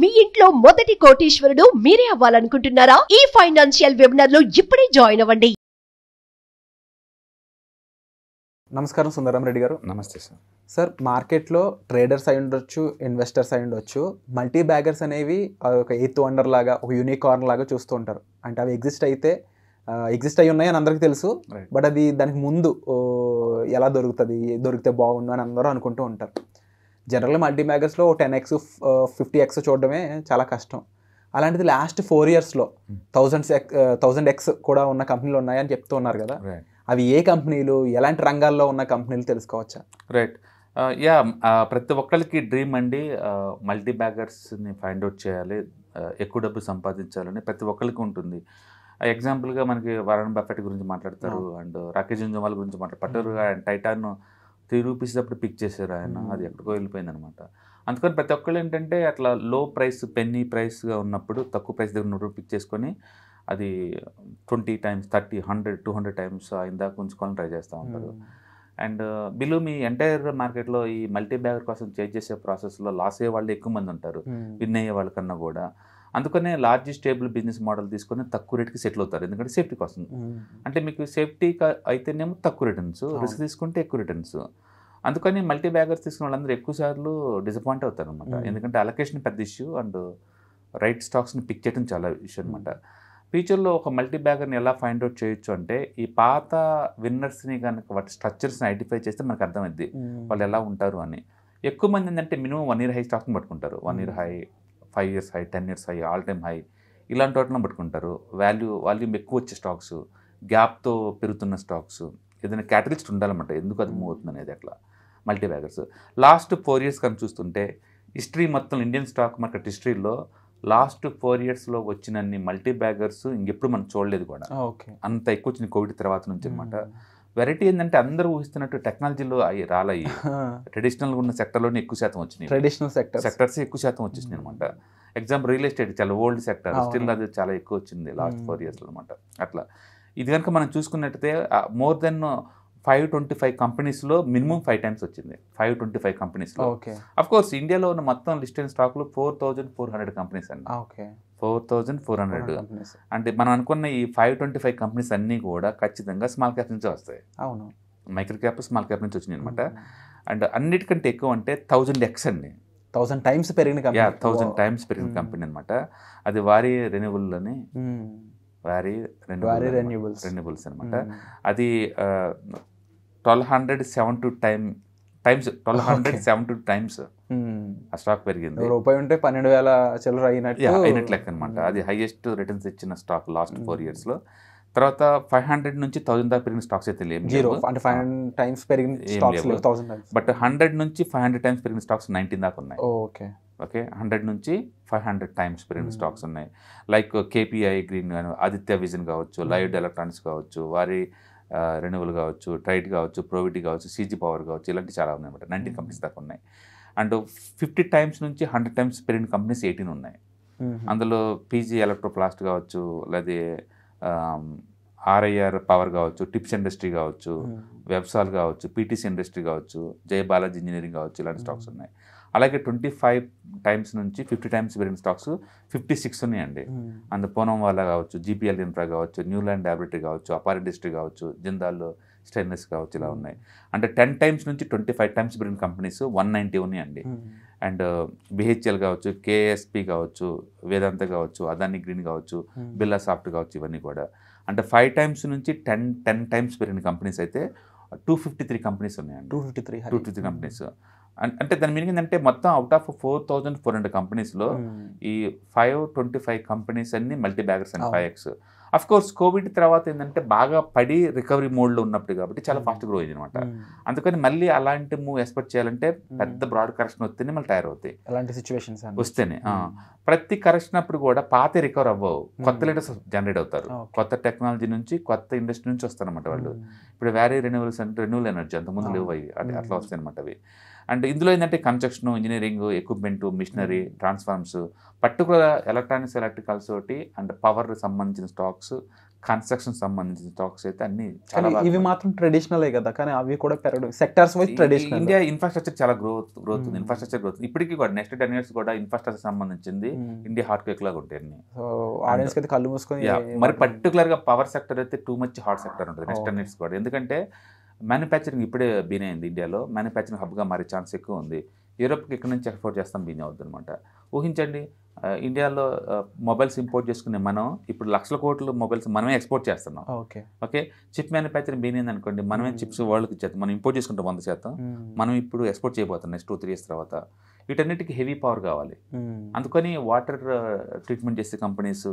మీ ఇంట్లో మొదటి కోటీశ్వరుడు మీరే అవ్వాలనుకుంటున్నారా ఈ ఫైనాన్షియల్ వెబినార్ లో ఇప్పుడే జాయిన్ అవ్వండి నమస్కారం సుందరం రెడ్డి గారు నమస్తే సార్ సార్ మార్కెట్లో ట్రేడర్స్ అయి ఉండొచ్చు ఇన్వెస్టర్స్ అయి ఉండొచ్చు మల్టీ బ్యాగర్స్ అనేవి ఒక ఎయిత్ వండర్ లాగా ఒక యూనికార్న్ లాగా చూస్తూ ఉంటారు అంటే అవి ఎగ్జిస్ట్ అయితే ఎగ్జిస్ట్ అయి ఉన్నాయని అందరికీ తెలుసు బట్ అది దానికి ముందు ఎలా దొరుకుతుంది దొరికితే బాగుండు అని అందరూ అనుకుంటూ ఉంటారు జనరల్ మల్టీమ్యాగర్స్లో టెన్ ఎక్స్ ఫిఫ్టీ ఎక్స్ చూడడమే చాలా కష్టం అలాంటిది లాస్ట్ ఫోర్ ఇయర్స్లో hmm. Thousands X thousand X కూడా ఉన్న కంపెనీలు ఉన్నాయని చెప్తూ ఉన్నారు కదా అవి ఏ కంపెనీలు ఎలాంటి రంగాల్లో ఉన్న కంపెనీలు తెలుసుకోవచ్చా రైట్ యా ప్రతి ఒక్కరికి డ్రీమ్ అండి మల్టీ బ్యాగర్స్ని ఫైండ్ అవుట్ చేయాలి ఎక్కువ డబ్బు సంపాదించాలని ప్రతి ఒక్కరికి ఉంటుంది ఎగ్జాంపుల్గా మనకి వరుణ్ బఫెట్ గురించి మాట్లాడతారు అండ్ రాకేష్ జుంజుమాల్ గురించి మాట్లాడతారు hmm. And Titan three rupees అప్పుడు పిక్ చేశారు ఆయన అది ఎక్కడికో వెళ్ళిపోయింది అనమాట అందుకని ప్రతి ఒక్కళ్ళు ఏంటంటే అట్లా లో ప్రైస్ పెన్నీ ప్రైస్గా ఉన్నప్పుడు తక్కువ ప్రైస్ దగ్గర నూరు పిక్ చేసుకొని అది twenty times thirty hundred two hundred times ఇందాక ఉంచుకోవాలని ట్రై చేస్తూ ఉంటారు అండ్ uh, బిలో మీ ఎంటైర్ మార్కెట్లో ఈ మల్టీ బ్యాగర్ కోసం చేంజ్ చేసే ప్రాసెస్లో లాస్ అయ్యే వాళ్ళు ఎక్కువ మంది ఉంటారు విన్ అయ్యే వాళ్ళకన్నా కూడా అందుకనే లార్జ్ స్టేబుల్ బిజినెస్ మోడల్ తీసుకొని తక్కువ రేట్కి సెటిల్ అవుతారు ఎందుకంటే సేఫ్టీ కోసం అంటే మీకు సేఫ్టీ అయితేనేమో తక్కువ రిటర్న్స్ రిస్క్ తీసుకుంటే ఎక్కువ రిటర్న్స్ అందుకని మల్టీ బ్యాగర్స్ తీసుకున్న వాళ్ళందరూ ఎక్కువ సార్లు డిసప్పాయింట్ అవుతారు అనమాట ఎందుకంటే అలొకేషన్ పెద్ద ఇష్యూ అండ్ రైట్ స్టాక్స్ని పిక్ చేయడం చాలా ఇష్యూ అనమాట ఫ్యూచర్లో ఒక మల్టీ బ్యాగర్ని ఎలా ఫైండ్ అవుట్ చేయొచ్చు అంటే ఈ పాత విన్నర్స్ని కనుక వాటి స్ట్రక్చర్స్ని ఐడెంటిఫై చేస్తే మనకు అర్థమైంది వాళ్ళు ఎలా ఉంటారు అని ఎక్కువ మంది ఏంటంటే మినిమం వన్ ఇయర్ హై స్టాక్ని పట్టుకుంటారు one year high five years high ten years high all time high ఇలాంటి వాటిని పట్టుకుంటారు వాల్యూ వాల్యూమ్ ఎక్కువ వచ్చే స్టాక్స్ గ్యాప్తో పెరుగుతున్న స్టాక్స్ ఏదైనా క్యాటలిస్ట్ ఉండాలన్నమాట ఎందుకు అది మూవ్ అవుతుంది అనేది అట్లా మల్టీబ్యాగర్స్ లాస్ట్ ఫోర్ ఇయర్స్ కానీ చూస్తుంటే హిస్టరీ మొత్తం ఇండియన్ స్టాక్ మార్కెట్ హిస్టరీలో లాస్ట్ ఫోర్ ఇయర్స్లో వచ్చినన్ని మల్టీబ్యాగర్స్ ఇంకెప్పుడు మనం చూడలేదు కూడా ఓకే అంత ఎక్కువ వచ్చింది కోవిడ్ తర్వాత నుంచి అనమాట వెరైటీ ఏంటంటే అందరూ ఊహిస్తున్నట్టు టెక్నాలజీలో అవి రాలయ్యి ట్రెడిషనల్ ఉన్న సెక్టర్లోనే ఎక్కువ శాతం వచ్చినాయి ట్రెడిషనల్ సెక్టర్ సెక్టర్స్ ఎక్కువ శాతం వచ్చేసినాయి అనమాట ఎగ్జాంపుల్ రియల్ ఎస్టేట్ చాలా ఓల్డ్ సెక్టర్ స్టిల్ అది చాలా ఎక్కువ వచ్చింది లాస్ట్ ఫోర్ ఇయర్స్ అనమాట అట్లా ఇది కనుక మనం చూసుకున్నట్టయితే more than five twenty five కంపెనీస్లో మినిమం ఫైవ్ టైమ్స్ వచ్చింది ఫైవ్ ట్వంటీ ఫైవ్ కంపెనీస్లో ఓకే అఫ్కోర్స్ ఇండియాలో ఉన్న మొత్తం లిస్టెడ్ స్టాక్లు four thousand four hundred companies అండి ఫోర్ థౌజండ్ ఫోర్ హండ్రెడ్ అంటే మనం అనుకున్న ఈ ఫైవ్ ట్వంటీ ఫైవ్ కంపెనీస్ అన్నీ కూడా ఖచ్చితంగా స్మాల్ క్యాప్ నుంచి వస్తాయి అవును మైక్రో క్యాప్ స్మాల్ క్యాప్ నుంచి వచ్చింది అనమాట అండ్ అన్నిటికంటే ఎక్కువ అంటే థౌజండ్ ఎక్స్ అండి థౌసండ్ టైమ్స్ పెరిగిన కంపెనీ థౌసండ్ టైమ్స్ పెరిగిన కంపెనీ అనమాట అది వారి రెన్యూబుల్ అని వారి రెన్యూబుల్స్ రెన్యూబుల్స్ అనమాట అది twelve hundred seven two time times twelve hundred seven two times ఆ స్టాక్ పెరిగింది రూపాయి ఉంటే పన్నెండు వేల చిల్లర అయినట్టు అయినట్లు లెక్క అనమాట అది హైయెస్ట్ రిటర్న్స్ ఇచ్చిన స్టాక్ లాస్ట్ ఫోర్ ఇయర్స్ లో తర్వాత ఫైవ్ హండ్రెడ్ నుంచి థౌసండ్ దాకా పెరిగిన స్టాక్స్ అయితే లేవు జీరో అంటే ఫైవ్ హండ్రెడ్ టైమ్స్ పెరిగిన బట్ హండ్రెడ్ నుంచి ఫైవ్ హండ్రెడ్ టైమ్స్ పెరిగిన స్టాక్స్ నైన్టీన్ దాకా ఉన్నాయి ఓకే ఓకే హండ్రెడ్ నుంచి ఫైవ్ హండ్రెడ్ టైమ్స్ పెరిగిన స్టాక్స్ ఉన్నాయి లైక్ కేపీఐ గ్రీన్ కానీ ఆదిత్య విజన్ కావచ్చు లైవ్ ఎలక్ట్రానిక్స్ కావచ్చు వారి రెన్యువల్ కావచ్చు ట్రైట్ కావచ్చు ప్రోవిటీ కావచ్చు సీజీ పవర్ కావచ్చు ఇలాంటివి చాలా ఉన్నాయి అనమాట నైన్టీన్ కంపెనీస్ దాకా ఉన్నాయి అండ్ ఫిఫ్టీ టైమ్స్ నుంచి హండ్రెడ్ టైమ్స్ పెరిగిన కంపెనీస్ ఎయిటీన్ ఉన్నాయి అందులో పీజీ ఎలక్ట్రోప్లాస్ట్ కావచ్చు లేదా ఆర్ఐఆర్ పవర్ కావచ్చు టిప్స్ ఇండస్ట్రీ కావచ్చు వెబ్సాల్ కావచ్చు పీటీసీ ఇండస్ట్రీ కావచ్చు జై బాలాజీ ఇంజనీరింగ్ కావచ్చు ఇలాంటి స్టాక్స్ ఉన్నాయి అలాగే ట్వంటీ ఫైవ్ టైమ్స్ నుంచి ఫిఫ్టీ టైమ్స్ పెరిగిన స్టాక్స్ ఫిఫ్టీ సిక్స్ ఉన్నాయండి అందు పూనం వాళ్ళ కావచ్చు జీపీఎల్ ఇన్ఫ్రా కావచ్చు న్యూలాండ్ ల్యాబొరేటరీ కావచ్చు అపార్ ఇండస్ట్రీ కావచ్చు జిందాల్లో స్టెయిన్లెస్ కావచ్చు ఇలా ఉన్నాయి అంటే టెన్ టైమ్స్ నుంచి ట్వంటీ ఫైవ్ టైమ్స్ బ్రిన్ కంపెనీస్ వన్ నైంటీ అండి hmm. అండ్ uh, బిహెచ్ఎల్ కావచ్చు కేఎస్పి కావచ్చు వేదాంత కావచ్చు అదాని గ్రీన్ కావచ్చు hmm. బిర్లా సాఫ్ట్ కావచ్చు ఇవన్నీ కూడా అంటే ఫైవ్ టైమ్స్ నుంచి టెన్ టెన్ టైమ్స్ పెరిగిన కంపెనీస్ అయితే టూ ఫిఫ్టీ త్రీ కంపెనీస్ ఉన్నాయండి two fifty three two fifty three companies అంటే దాని మీనింగ్ ఏంటంటే మొత్తం out of four thousand four hundred కంపెనీస్లో ఈ ఫైవ్ ట్వంటీ ఫైవ్ కంపెనీస్ అన్ని multi baggers and five X of course Covid తర్వాత ఏంటంటే బాగా పడి రికవరీ మోడ్లో ఉన్నప్పుడు కాబట్టి చాలా ఫాస్ట్ గ్రో అయింది అనమాట అందుకని మళ్ళీ అలాంటి మూవ్ ఎక్స్పెక్ట్ చేయాలంటే hmm. పెద్ద బ్రాడ్ కరెక్షన్ వస్తేనే మళ్ళీ తయారు అవుతాయి అలాంటి సిచ్యువేషన్స్ వస్తేనే hmm. ప్రతి కరెక్షన్ అప్పుడు కూడా పాత రికవర్ అవ్వవు hmm. కొత్త లీడర్స్ జనరేట్ అవుతారు కొత్త టెక్నాలజీ నుంచి కొత్త ఇండస్ట్రీ నుంచి వస్తారన్నమాట వాళ్ళు ఇప్పుడు వేరే రెన్యూవల్స్ అంటే రెన్యూవల్ ఎనర్జీ అంతకుముందు ah. లేవు అవి అట్లా వస్తాయి అనమాట అవి అండ్ ఇందులో ఏంటంటే construction engineering equipment machinery hmm. Transforms particular electronics electricals ఒకటి అండ్ పవర్ సంబంధించిన స్టాక్స్ కన్స్ట్రక్షన్ సంబంధించిన స్టాక్స్ అయితే అన్ని చాలా ఇవి మాత్రం ట్రెడిషనల్ కదా కానీ అవి కూడా పెరగడం sectors wise traditional India infrastructure చాలా గ్రోత్ గ్రోత్ ఉంది ఇన్ఫ్రాస్ట్రక్చర్ hmm. గ్రోత్ ఇప్పటికీ కూడా నెక్స్ట్ టెన్ ఇయర్స్ కూడా ఇన్ఫ్రాస్ట్రక్చర్ సంబంధించింది ఇండియా హార్ట్ కేక్ లాగా ఉంటాయి ఆడియన్స్ అయితే కళ్ళు మూసుకొని మరి పర్టికులర్ గా పవర్ సెక్టర్ అయితే టూ మచ్ హార్ట్ సెక్టర్ ఉంటుంది నెక్స్ట్ టెన్ ఇయర్స్ కూడా ఎందుకంటే మ్యానుఫ్యాక్చరింగ్ ఇప్పుడే బీన్ అయింది ఇండియాలో మ్యానుఫ్యాక్చరింగ్ హబ్గా మారే ఛాన్స్ ఎక్కువ ఉంది యూరోప్కి ఇక్కడ నుంచి ఎక్స్పోర్ట్ చేస్తాం బీన్ అవుద్ది అనమాట ఊహించండి ఇండియాలో మొబైల్స్ ఇంపోర్ట్ చేసుకునే మనం ఇప్పుడు లక్షల కోట్లు మొబైల్స్ మనమే ఎక్స్పోర్ట్ చేస్తున్నాం ఓకే ఓకే చిప్ మ్యానుఫ్యాక్చరింగ్ అయింది అనుకోండి మనమే చిప్స్ వరల్డ్కి ఇచ్చేస్తాం మనం ఇంపోర్ట్ చేసుకుంటాం వంద శాతం hmm. మనం ఇప్పుడు ఎక్స్పోర్ట్ చేయబోతాం నెక్స్ట్ టూ త్రీ ఇయర్స్ తర్వాత వీటన్నిటికీ హెవీ పవర్ కావాలి hmm. అందుకని వాటర్ ట్రీట్మెంట్ చేసే companies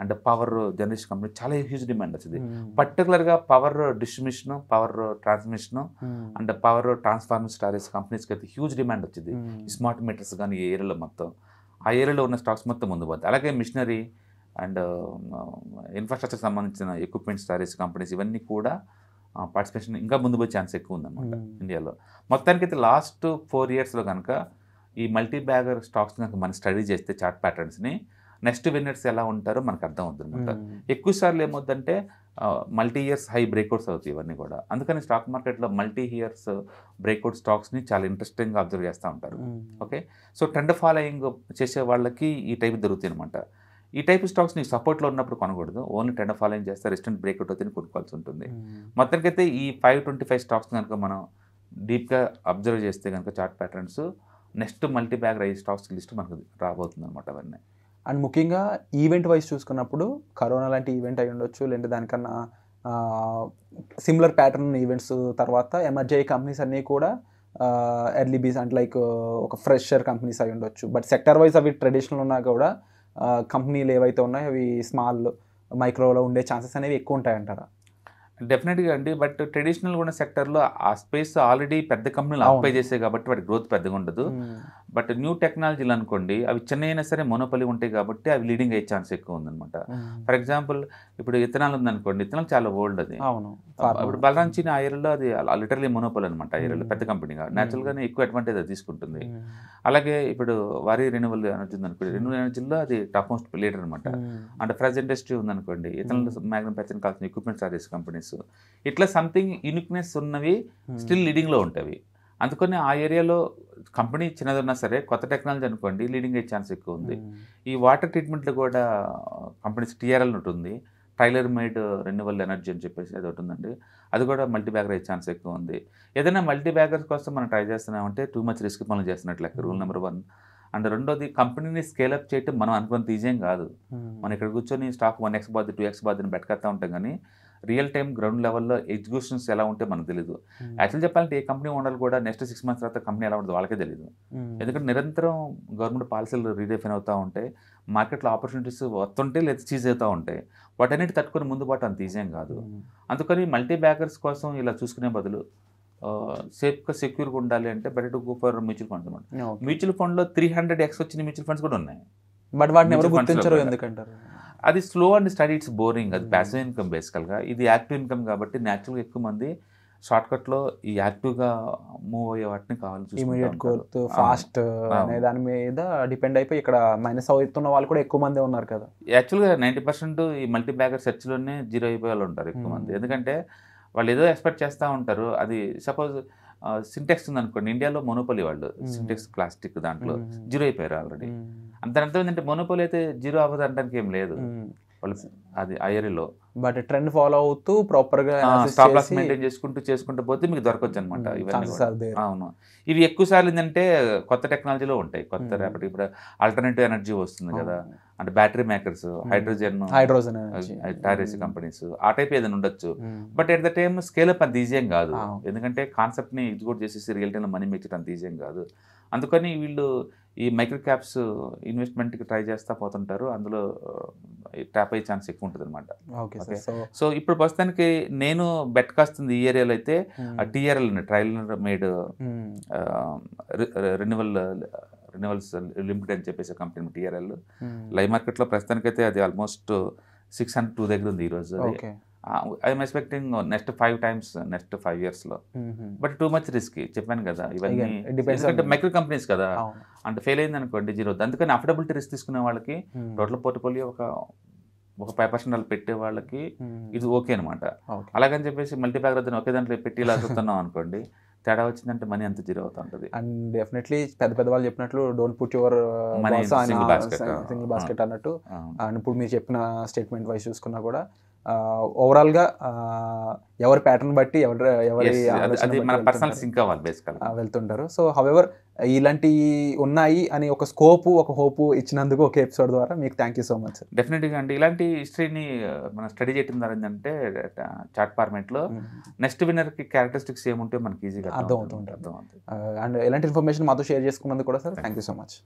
and power generation company చాలా హ్యూజ్ డిమాండ్ వచ్చింది పర్టికులర్గా hmm. Power distribution power transmission hmm. And power transformer storage కంపెనీస్కి అయితే హ్యూజ్ డిమాండ్ వచ్చింది స్మార్ట్ మీటర్స్ కానీ ఈ ఏరియాలో మొత్తం ఆ ఏరియాలో ఉన్న స్టాక్స్ మొత్తం ముందు పోతుంది అలాగే మిషనరీ అండ్ ఇన్ఫ్రాస్ట్రక్చర్ uh, సంబంధించిన ఎక్విప్మెంట్ స్టారేజ్ కంపెనీస్ ఇవన్నీ కూడా పార్టిసిపేషన్ uh, ఇంకా ముందు పోయే ఛాన్స్ ఎక్కువ ఉందన్నమాట hmm. ఇండియాలో మొత్తానికి అయితే లాస్ట్ ఫోర్ ఇయర్స్లో కనుక ఈ మల్టీ బ్యాగర్ స్టాక్స్ కనుక మనం స్టడీ చేస్తే చార్ట్ ప్యాటర్న్స్ని నెక్స్ట్ విన్నర్స్ ఎలా ఉంటారో మనకు అర్థం అనమాట ఎక్కువ సార్లు ఏమవుతుందంటే మల్టీ ఇయర్స్ హై బ్రేక్అవుట్స్ అవుతాయి ఇవన్నీ కూడా అందుకని స్టాక్ మార్కెట్లో మల్టీ ఇయర్స్ బ్రేక్అవుట్ స్టాక్స్ని చాలా ఇంట్రెస్టింగ్గా అబ్జర్వ్ చేస్తూ ఉంటారు ఓకే సో ట్రెండ్ ఫాలోయింగ్ చేసే వాళ్ళకి ఈ టైప్ దొరుకుతాయి అనమాట ఈ టైప్ స్టాక్స్ నీకు సపోర్ట్లో ఉన్నప్పుడు కొనకూడదు ఓన్లీ ట్రెండ్ ఫాలోయింగ్ చేస్తే రెస్టెంట్ బ్రేక్అవుట్ అవుతుంది కొనుక్కోవాల్సి ఉంటుంది మొత్తానికైతే ఈ ఫైవ్ ట్వంటీ ఫైవ్ స్టాక్స్ కనుక మనం డీప్గా అబ్జర్వ్ చేస్తే కనుక chart patterns next multi bag rise stocks list మనకు రాబోతుంది అనమాట అవన్నీ అండ్ ముఖ్యంగా ఈవెంట్ వైజ్ చూసుకున్నప్పుడు కరోనా లాంటి ఈవెంట్ అయి ఉండొచ్చు లేదంటే దానికన్నా సిమిలర్ ప్యాటర్న్ ఈవెంట్స్ తర్వాత ఎమర్జీ కంపెనీస్ అన్నీ కూడా ఎర్లీ బీస్ అంటే లైక్ ఒక ఫ్రెషర్ కంపెనీస్ అయి ఉండొచ్చు బట్ సెక్టర్ వైజ్ అవి ట్రెడిషనల్ ఉన్నా కూడా కంపెనీలు ఏవైతే ఉన్నాయో అవి స్మాల్ మైక్రోలో ఉండే ఛాన్సెస్ అనేవి ఎక్కువ ఉంటాయంటారా డెఫినెట్గా అండి బట్ ట్రెడిషనల్ ఉన్న సెక్టర్లో ఆ స్పేస్ ఆల్రెడీ పెద్ద కంపెనీలు ఆక్యుపై చేసాయి కాబట్టి వాటి గ్రోత్ పెద్దగా ఉండదు బట్ న్యూ టెక్నాలజీలు అనుకోండి అవి చిన్న అయినా సరే మొనోపలి ఉంటాయి కాబట్టి అవి లీడింగ్ అయ్యే ఛాన్స్ ఎక్కువ ఉందన్నమాట ఫర్ ఎగ్జాంపుల్ ఇప్పుడు ఇథనాల్ ఉందనుకోండి ఇథనాల్ చాలా ఓల్డ్ అది ఇప్పుడు బలరాంచిన ఐరన్లో అది లిటరలీ మొనోపల్ అనమాట ఐరన్లో పెద్ద కంపెనీగా న్యాచురల్గానే ఎక్కువ అడ్వాంటేజ్ అది తీసుకుంటుంది అలాగే ఇప్పుడు వారి రెన్యువల్ ఎనర్జీ ఉందనుకోండి రెన్యువల్ ఎనర్జీలో అది టాప్ మోస్ట్ లీడర్ అనమాట అంటే ఫ్రెజ్ ఇండస్ట్రీ ఉందనుకోండి ఇథనాల్ మ్యాగ్నం ప్యాచర్ కావాల్సిన ఎక్విప్మెంట్ సర్వీస్ కంపెనీస్ ఇట్లా సంథింగ్ యూనిక్నెస్ ఉన్నవి స్టిల్ లీడింగ్లో ఉంటాయి అందుకని ఆ ఏరియాలో కంపెనీ చిన్నదన్నా సరే కొత్త టెక్నాలజీ అనుకోండి లీడింగ్ అయ్యే ఛాన్స్ ఎక్కువ ఉంది ఈ వాటర్ ట్రీట్మెంట్లో కూడా కంపెనీస్ టీఆర్ఎల్ ఉంటుంది టైలర్ మేడ్ రెన్యువల్ ఎనర్జీ అని చెప్పేసి అది ఒకటి ఉందండి అది కూడా మల్టీ బ్యాగర్ అయ్యే ఛాన్స్ ఎక్కువ ఉంది ఏదైనా మల్టీ బ్యాగర్స్ కోసం మనం ట్రై చేస్తున్నామంటే టూ మచ్ రిస్క్ పనులు చేస్తున్నట్లు లెక్క రూల్ నెంబర్ వన్ అండ్ రెండోది కంపెనీని స్కేలప్ చేయటం మనం అనుకున్నంత తీజేం కాదు మనం ఇక్కడ కూర్చొని స్టాక్ వన్ ఎక్స్ బాధ్యత టూ ఎక్స్ బాధ్యని బెట్కేస్తూ ఉంటాం కానీ రియల్ టైమ్ గ్రౌండ్ లెవెల్లో ఎగ్జిక్యూషన్స్ ఎలా ఉంటే మనకు తెలియదు యాక్చువల్ చెప్పాలంటే ఏ కంపెనీ ఉండాలి కూడా నెక్స్ట్ సిక్స్ మంత్స్ తర్వాత కంపెనీ ఎలా ఉంటుంది వాళ్ళకే తెలియదు ఎందుకంటే నిరంతరం గవర్నమెంట్ పాలసీలు రీడెఫైన్ అవుతూ ఉంటాయి మార్కెట్లో ఆపర్చునిటీస్ వస్తుంటే లేదా చీజ్ అవుతూ ఉంటాయి వాటన్నిటి తట్టుకొని ముందు పాటు అంత ఈజీ కాదు అందుకని మల్టీ బ్యాకర్స్ కోసం ఇలా చూసుకునే బదులు సేఫ్గా సెక్యూర్గా ఉండాలి అంటే better to go for mutual funds అనమాట మ్యూచువల్ ఫండ్లో త్రీ హండ్రెడ్ ఎక్స్ వచ్చిన మ్యూచువల్ ఫండ్స్ కూడా ఉన్నాయి బట్ వాటిని ఎవరు గుర్తించరు ఎందుకంటారు అది slow and study it's boring అది ప్యాసివ్ ఇన్కమ్ బేసికల్గా ఇది యాక్టివ్ ఇన్కమ్ కాబట్టి న్యాచురల్గా ఎక్కువ మంది షార్ట్ ఈ యాక్టివ్గా మూవ్ అయ్యే వాటిని కావాలి ఇమీడియట్ గ్రోత్ ఫాస్ట్ అనే దాని మీద డిపెండ్ అయిపోయి ఇక్కడ మైనస్ అవుతున్న వాళ్ళు కూడా ఎక్కువ మంది ఉన్నారు కదా యాక్చువల్గా నైంటీ పర్సెంట్ ఈ మల్టీ బ్యాగర్ సెర్చ్లోనే జీరో అయిపోయే వాళ్ళు ఉంటారు ఎక్కువ మంది hmm. ఎందుకంటే వాళ్ళు ఏదో ఎక్స్పెక్ట్ చేస్తూ ఉంటారు అది సపోజ్ సింటెక్స్ ఉంది అనుకోండి ఇండియాలో మోనోపలి వాళ్ళు సింటెక్స్ hmm. ప్లాస్టిక్ దాంట్లో జీరో hmm. అయిపోయారు ఆల్రెడీ అంత అర్థం ఏంటంటే మొనోపోలీ అయితే జీరో అవ్వదు అంటానికి ఏం లేదు అది ఐఎరీలో బట్ ట్రెండ్ ఫాలో అవుతూ ప్రాపర్ గా మెయింటైన్ చేసుకుంటూ చేసుకుంటూ పోతే మీకు దొరకవచ్చు అనమాట అవును ఇవి ఎక్కువ సార్లు ఏంటంటే కొత్త టెక్నాలజీలో ఉంటాయి కొత్త రేపటి ఇప్పుడు ఆల్టర్నేటివ్ ఎనర్జీ వస్తుంది కదా అంటే బ్యాటరీ మేకర్స్ హైడ్రోజన్ హైడ్రోజన్ టారేసి కంపెనీస్ ఆ టైప్ ఏదైనా ఉండొచ్చు but at the time scale up అంత ఈజీ కాదు ఎందుకంటే కాన్సెప్ట్ ని ఇది కూడా చేసేసి రియల్ టైమ్ మనీ మెచ్చడం అంత ఈజీ కాదు అందుకని వీళ్ళు ఈ మైక్రో క్యాప్స్ ఇన్వెస్ట్మెంట్కి ట్రై చేస్తా పోతుంటారు అందులో ట్యాప్ అయ్యే ఛాన్స్ ఎక్కువ ఉంటుంది అనమాట సో ఇప్పుడు ప్రస్తుతానికి నేను బెట్ కాస్తుంది ఈ ఏరియాలో అయితే TRL trial made renewal renewals limited అని చెప్పేసి కంపెనీ టీఆర్ఎల్ లైవ్ మార్కెట్లో ప్రస్తుతానికైతే అది ఆల్మోస్ట్ సిక్స్ హండ్రెడ్ టూ దగ్గర ఉంది ఈరోజు I'm expecting next five times next five years లో బట్ టూ మచ్ రిస్క్ చెప్పాను కదా ఇవన్నీ మైక్రో కంపెనీస్ కదా అంటే ఫెయిల్ అయింది అనుకోండి జీరో అందుకని అఫర్డబిలిటీ రిస్క్ తీసుకునే వాళ్ళకి టోటల్ mm. పోర్ట్ఫోలియో ఒక ఒక ఫైవ్ పర్సెంట్ పెట్టే వాళ్ళకి mm. ఇది ఓకే అనమాట అలాగని చెప్పేసి మల్టీ బ్యాగ్ రద్దని ఒకే దాంట్లో పెట్టి ఇలా చూస్తున్నాం అనుకోండి తేడా వచ్చిందంటే మనీ అంత జీరో అవుతుంటది అండ్ డెఫినెట్లీ పెద్ద పెద్ద వాళ్ళు చెప్పినట్లు don't put your single basket అన్నట్టు అండ్ ఇప్పుడు మీరు చెప్పిన స్టేట్మెంట్ వైస్ చూసుకున్నా కూడా ఓవరాల్గా ఎవరి ప్యాటర్న్ బట్టి ఎవరి ఎవరి పర్సనల్ వెళ్తుంటారు సో హవెవర్ ఇలాంటి ఉన్నాయి అని ఒక స్కోపు ఒక హోపు ఇచ్చినందుకు ఒక ఎపిసోడ్ ద్వారా మీకు థ్యాంక్ యూ సో మచ్ డెఫినెట్గా అండి ఇలాంటి హిస్టరీని మనం స్టడీ చేయడం ద్వారా ఏంటంటే చాట్ ఫార్మేట్లో నెక్స్ట్ విన్నర్కి క్యారెక్టరిస్టిక్స్ ఏముంటే మనకి ఈజీగా అర్థం అవుతుంది అర్థం అవుతుంది అండ్ ఇలాంటి ఇన్ఫర్మేషన్ మాతో షేర్ చేసుకున్నందుకు కూడా sir thank you so much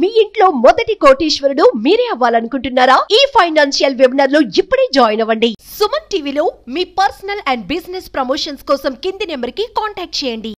మీ ఇంట్లో మొదటి కోటీశ్వరుడు మీరే అవ్వాలనుకుంటున్నారా ఈ ఫైనాన్షియల్ వెబినార్ లో ఇప్పుడే జాయిన్ అవ్వండి సుమన్ టీవీలో మీ పర్సనల్ అండ్ బిజినెస్ ప్రమోషన్స్ కోసం కింది నెంబర్ కి కాంటాక్ట్ చేయండి